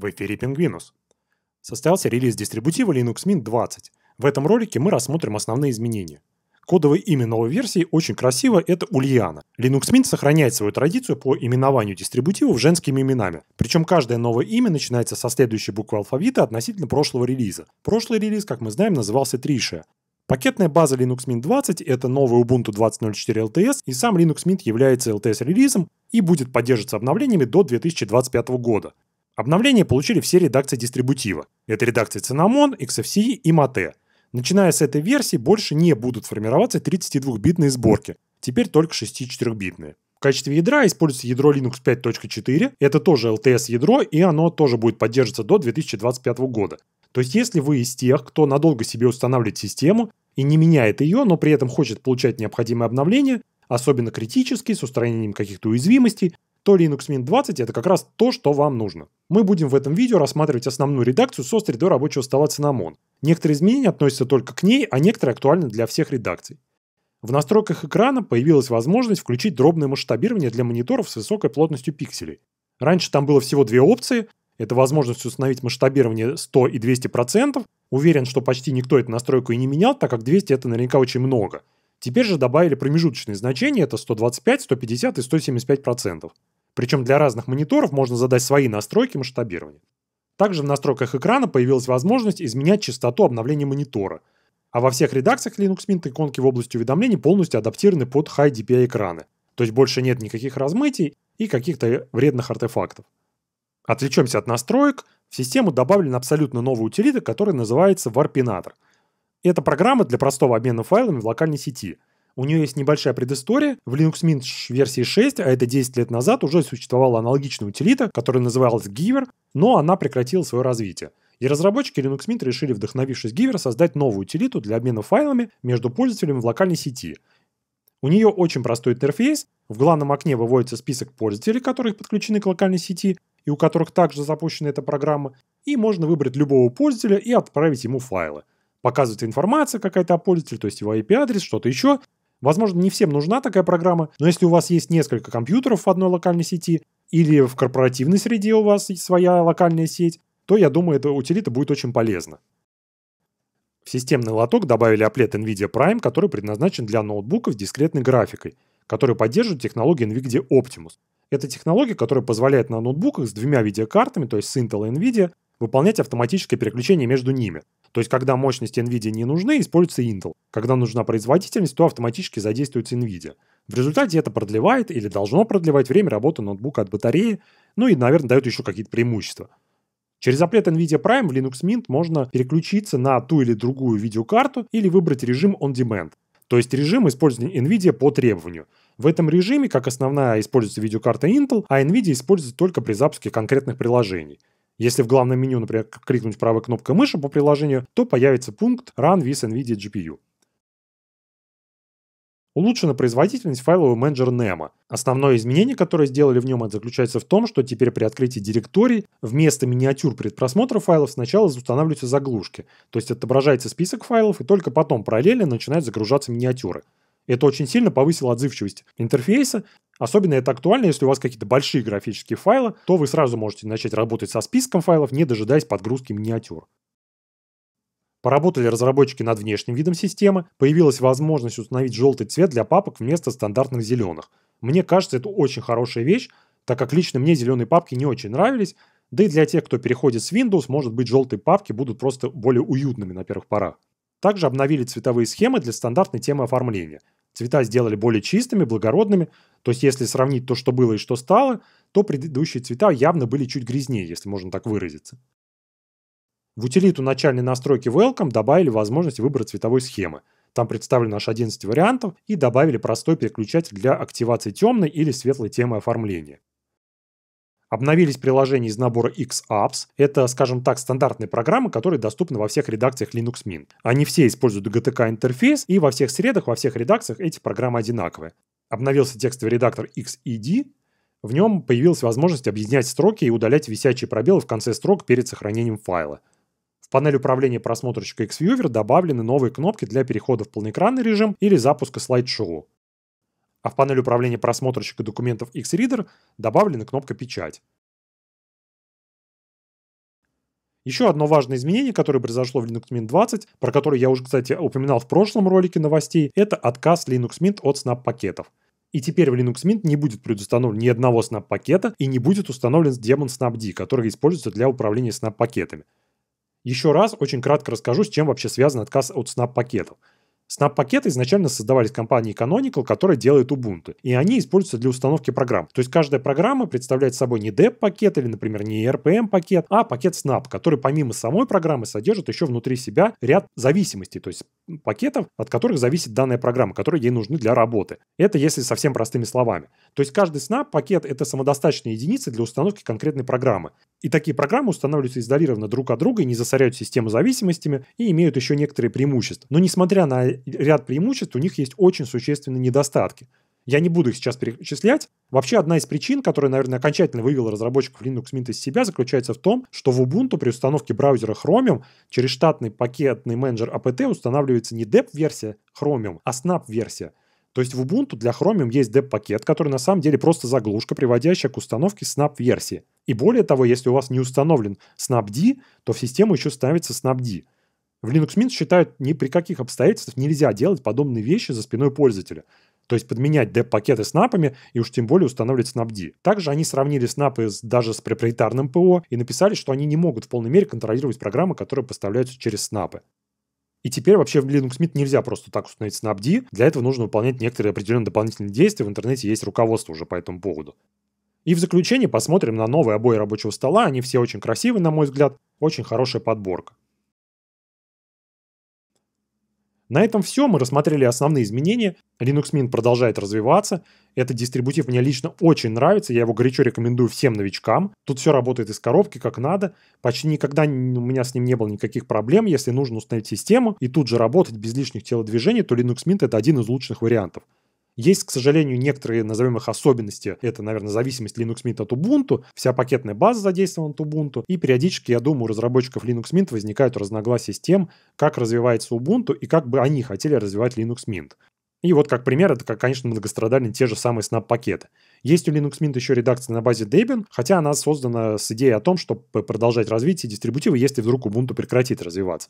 В эфире Пингвинус. Состоялся релиз дистрибутива Linux Mint 20. В этом ролике мы рассмотрим основные изменения. Кодовое имя новой версии очень красиво – это Ульяна. Linux Mint сохраняет свою традицию по именованию дистрибутивов женскими именами. Причем каждое новое имя начинается со следующей буквы алфавита относительно прошлого релиза. Прошлый релиз, как мы знаем, назывался Триша. Пакетная база Linux Mint 20 – это новый Ubuntu 20.04 LTS, и сам Linux Mint является LTS-релизом и будет поддерживаться обновлениями до 2025 года. Обновление получили все редакции дистрибутива. Это редакции Cinnamon, XFCE и Mate. Начиная с этой версии больше не будут формироваться 32-битные сборки, теперь только 64-битные. В качестве ядра используется ядро Linux 5.4, это тоже LTS ядро, и оно тоже будет поддерживаться до 2025 года. То есть если вы из тех, кто надолго себе устанавливает систему и не меняет ее, но при этом хочет получать необходимые обновления, особенно критические, с устранением каких-то уязвимостей, то Linux Mint 20 это как раз то, что вам нужно. Мы будем в этом видео рассматривать основную редакцию со средой рабочего стола Cinnamon. Некоторые изменения относятся только к ней, а некоторые актуальны для всех редакций. В настройках экрана появилась возможность включить дробное масштабирование для мониторов с высокой плотностью пикселей. Раньше там было всего две опции. Это возможность установить масштабирование 100 и 200%. Уверен, что почти никто эту настройку и не менял, так как 200 это наверняка очень много – Теперь же добавили промежуточные значения, это 125, 150 и 175 процентов. Причем для разных мониторов можно задать свои настройки масштабирования. Также в настройках экрана появилась возможность изменять частоту обновления монитора. А во всех редакциях Linux Mint иконки в области уведомлений полностью адаптированы под High DPI экраны. То есть больше нет никаких размытий и каких-то вредных артефактов. Отвлечемся от настроек. В систему добавлена абсолютно новая утилита, которая называется Warpinator – это программа для простого обмена файлами в локальной сети. У нее есть небольшая предыстория. В Linux Mint версии 6, а это 10 лет назад, уже существовала аналогичная утилита, которая называлась Giver, но она прекратила свое развитие. И разработчики Linux Mint решили, вдохновившись Giver, создать новую утилиту для обмена файлами между пользователями в локальной сети. У нее очень простой интерфейс. В главном окне выводится список пользователей, которых подключены к локальной сети и у которых также запущена эта программа. И можно выбрать любого пользователя и отправить ему файлы – показывается информация какая-то о пользователе, то есть его IP-адрес, что-то еще. Возможно, не всем нужна такая программа, но если у вас есть несколько компьютеров в одной локальной сети или в корпоративной среде у вас своя локальная сеть, то, я думаю, эта утилита будет очень полезна. В системный лоток добавили аплет NVIDIA Prime, который предназначен для ноутбуков с дискретной графикой, который поддерживает технологию NVIDIA Optimus. Это технология, которая позволяет на ноутбуках с двумя видеокартами, то есть с Intel и NVIDIA, выполнять автоматическое переключение между ними. То есть, когда мощности NVIDIA не нужны, используется Intel. Когда нужна производительность, то автоматически задействуется NVIDIA. В результате это продлевает или должно продлевать время работы ноутбука от батареи, ну и, наверное, дает еще какие-то преимущества. Через запрет NVIDIA Prime в Linux Mint можно переключиться на ту или другую видеокарту или выбрать режим On Demand, то есть режим использования NVIDIA по требованию. В этом режиме, как основная, используется видеокарта Intel, а NVIDIA используется только при запуске конкретных приложений. Если в главном меню, например, кликнуть правой кнопкой мыши по приложению, то появится пункт Run with NVIDIA GPU. Улучшена производительность файлового менеджера NEMA. Основное изменение, которое сделали в нем, заключается в том, что теперь при открытии директорий вместо миниатюр предпросмотра файлов сначала устанавливаются заглушки, то есть отображается список файлов и только потом параллельно начинают загружаться миниатюры. Это очень сильно повысило отзывчивость интерфейса. Особенно это актуально, если у вас какие-то большие графические файлы, то вы сразу можете начать работать со списком файлов, не дожидаясь подгрузки миниатюр. Поработали разработчики над внешним видом системы, появилась возможность установить желтый цвет для папок вместо стандартных зеленых. Мне кажется, это очень хорошая вещь, так как лично мне зеленые папки не очень нравились, да и для тех, кто переходит с Windows, может быть, желтые папки будут просто более уютными на первых порах. Также обновили цветовые схемы для стандартной темы оформления. Цвета сделали более чистыми, благородными, то есть если сравнить то, что было и что стало, то предыдущие цвета явно были чуть грязнее, если можно так выразиться. В утилиту начальной настройки Welcome добавили возможность выбора цветовой схемы. Там представлено аж 11 вариантов и добавили простой переключатель для активации темной или светлой темы оформления. Обновились приложения из набора X-Apps. Это, скажем так, стандартные программы, которые доступны во всех редакциях Linux Mint. Они все используют GTK-интерфейс, и во всех средах, во всех редакциях эти программы одинаковые. Обновился текстовый редактор XED, в нем появилась возможность объединять строки и удалять висячие пробелы в конце строк перед сохранением файла. В панель управления просмотрщика XViewer добавлены новые кнопки для перехода в полноэкранный режим или запуска слайд-шоу а в панели управления просмотрщика документов X-Reader добавлена кнопка «Печать». Еще одно важное изменение, которое произошло в Linux Mint 20, про которое я уже, кстати, упоминал в прошлом ролике новостей, это отказ Linux Mint от снап-пакетов. И теперь в Linux Mint не будет предустановлен ни одного снап-пакета и не будет установлен демон snapd, который используется для управления снап-пакетами. Еще раз очень кратко расскажу, с чем вообще связан отказ от снап-пакетов – Snap-пакеты изначально создавались компанией Canonical, которая делает Ubuntu, и они используются для установки программ. То есть каждая программа представляет собой не DEP-пакет или, например, не e RPM-пакет, а пакет Snap, который помимо самой программы содержит еще внутри себя ряд зависимостей, то есть пакетов, от которых зависит данная программа, которые ей нужны для работы. Это если совсем простыми словами. То есть каждый Snap-пакет — это самодостаточная единица для установки конкретной программы. И такие программы устанавливаются изолированно друг от друга и не засоряют систему зависимостями и имеют еще некоторые преимущества. Но несмотря на ряд преимуществ, у них есть очень существенные недостатки. Я не буду их сейчас перечислять. Вообще, одна из причин, которая, наверное, окончательно вывела разработчиков Linux Mint из себя, заключается в том, что в Ubuntu при установке браузера Chromium через штатный пакетный менеджер APT а устанавливается не деп-версия Chromium, а Snap-версия. То есть в Ubuntu для Chromium есть деп-пакет, который на самом деле просто заглушка, приводящая к установке Snap-версии. И более того, если у вас не установлен Snapd, то в систему еще ставится Snapd. В Linux Mint считают, ни при каких обстоятельствах нельзя делать подобные вещи за спиной пользователя. То есть подменять деп-пакеты Напами и уж тем более устанавливать снапди. Также они сравнили снапы даже с проприетарным ПО и написали, что они не могут в полной мере контролировать программы, которые поставляются через снапы. И теперь вообще в Linux Mint нельзя просто так установить Snapd. Для этого нужно выполнять некоторые определенные дополнительные действия. В интернете есть руководство уже по этому поводу. И в заключение посмотрим на новые обои рабочего стола. Они все очень красивые, на мой взгляд. Очень хорошая подборка. На этом все. Мы рассмотрели основные изменения. Linux Mint продолжает развиваться. Этот дистрибутив мне лично очень нравится. Я его горячо рекомендую всем новичкам. Тут все работает из коробки, как надо. Почти никогда у меня с ним не было никаких проблем. Если нужно установить систему и тут же работать без лишних телодвижений, то Linux Mint — это один из лучших вариантов. Есть, к сожалению, некоторые, назовем их, особенности. Это, наверное, зависимость Linux Mint от Ubuntu. Вся пакетная база задействована от Ubuntu. И периодически, я думаю, у разработчиков Linux Mint возникают разногласия с тем, как развивается Ubuntu и как бы они хотели развивать Linux Mint. И вот как пример, это, конечно, многострадальные те же самые Snap пакеты Есть у Linux Mint еще редакция на базе Debian, хотя она создана с идеей о том, чтобы продолжать развитие дистрибутива, если вдруг Ubuntu прекратит развиваться.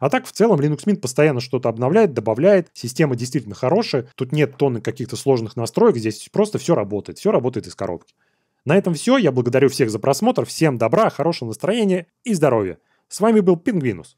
А так, в целом, Linux Mint постоянно что-то обновляет, добавляет. Система действительно хорошая. Тут нет тонны каких-то сложных настроек. Здесь просто все работает. Все работает из коробки. На этом все. Я благодарю всех за просмотр. Всем добра, хорошего настроения и здоровья. С вами был Пингвинус.